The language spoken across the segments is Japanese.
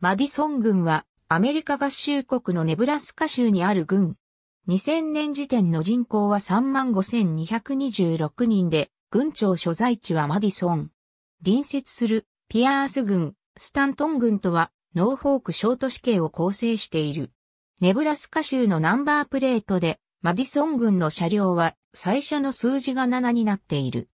マディソン軍はアメリカ合衆国のネブラスカ州にある軍。2000年時点の人口は35,226人で、軍庁所在地はマディソン。隣接するピアース軍、スタントン軍とはノーフォーク小都市系を構成している。ネブラスカ州のナンバープレートでマディソン軍の車両は最初の数字が7になっている。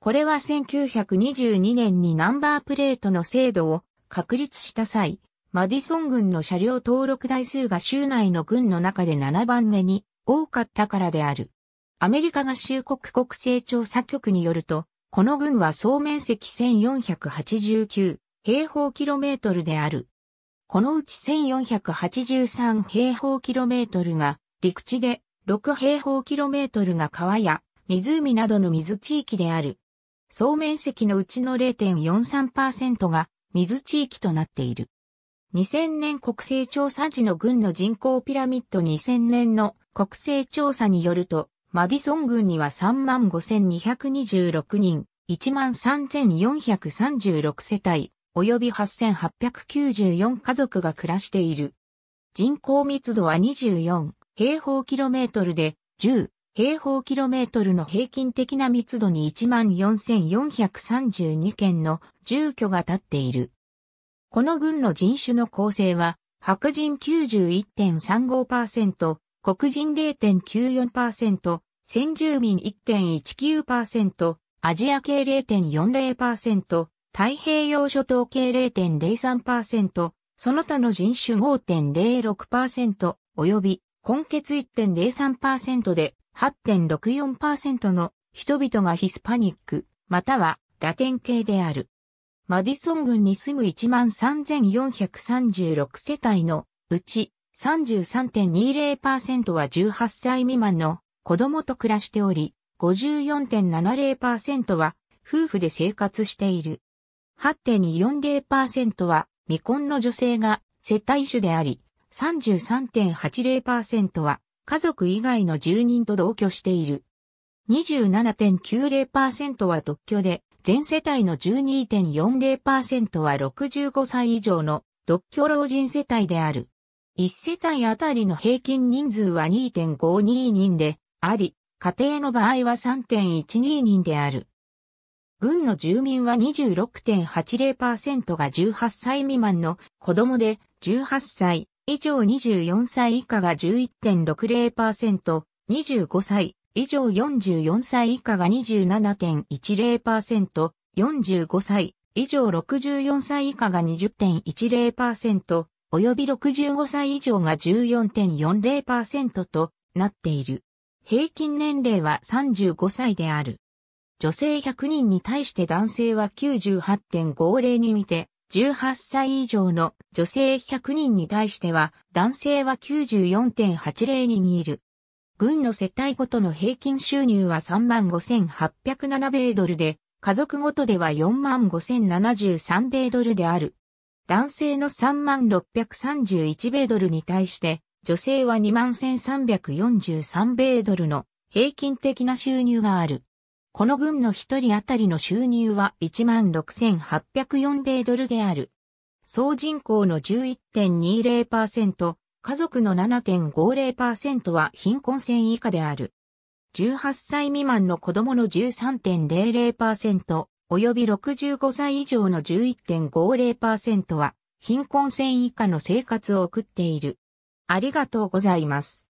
これは1922年にナンバープレートの制度を確立した際、マディソン軍の車両登録台数が州内の軍の中で7番目に多かったからである。アメリカ合衆国国勢調査局によると、この軍は総面積1489平方キロメートルである。このうち1483平方キロメートルが陸地で6平方キロメートルが川や湖などの水地域である。総面積のうちの0.43%が水地域となっている。2000年国勢調査時の軍の人口ピラミッド2000年の国勢調査によると、マディソン軍には35,226人、13,436世帯、及び8,894家族が暮らしている。人口密度は24平方キロメートルで10平方キロメートルの平均的な密度に14,432件の住居が建っている。この郡の人種の構成は、白人91.35%、黒人0.94%、先住民1.19%、アジア系0.40%、太平洋諸島系0.03%、その他の人種5.06%、及び、根血1.03%で8.64%の人々がヒスパニック、またはラテン系である。マディソン郡に住む13,436世帯のうち33.20%は18歳未満の子供と暮らしており、54.70%は夫婦で生活している。8.40%は未婚の女性が世帯主であり、33.80%は家族以外の住人と同居している。27.90%は独居で、全世帯の12.40%は65歳以上の独居老人世帯である。1世帯あたりの平均人数は2.52人であり、家庭の場合は3.12人である。軍の住民は26.80%が18歳未満の子供で18歳、以上24歳以下が11.60%、25歳以上44歳以下が27.10%、45歳以上64歳以下が20.10%、及び65歳以上が14.40%となっている。平均年齢は35歳である。女性100人に対して男性は98.50に見て、18歳以上の女性100人に対しては、男性は94.80人いる。軍の世帯ごとの平均収入は35,807米ドルで、家族ごとでは45,073米ドルである。男性の3631米ドルに対して、女性は21,343米ドルの平均的な収入がある。この軍の一人当たりの収入は16,804米ドルである。総人口の11.20%、家族の7.50%は貧困線以下である。18歳未満の子供の13.00%、及び65歳以上の11.50%は貧困線以下の生活を送っている。ありがとうございます。